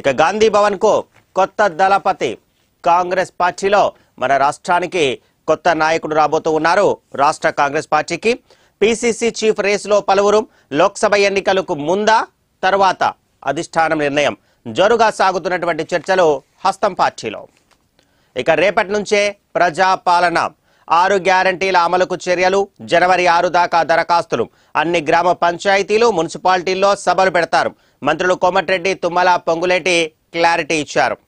ఇక గాంధీ భవన్ కు కొత్త దళపతి కాంగ్రెస్ పార్టీలో మన రాష్ట్రానికి కొత్త నాయకుడు రాబోతూ ఉన్నారు రాష్ట్ర కాంగ్రెస్ పార్టీకి పిసిసి చీఫ్ రేసులో పలువురు లోక్సభ ఎన్నికలకు ముందా తర్వాత అధిష్టానం నిర్ణయం జరుగా సాగుతున్నటువంటి చర్చలు హస్తం పార్టీలో ఇక రేపటి నుంచే ప్రజాపాలన ఆరు గ్యారంటీల అమలుకు చర్యలు జనవరి ఆరు దాకా దరఖాస్తులు అన్ని గ్రామ పంచాయతీలు మున్సిపాలిటీల్లో సభలు పెడతారు మంత్రులు కోమటిరెడ్డి తుమ్మల పొంగులేటి క్లారిటీ ఇచ్చారు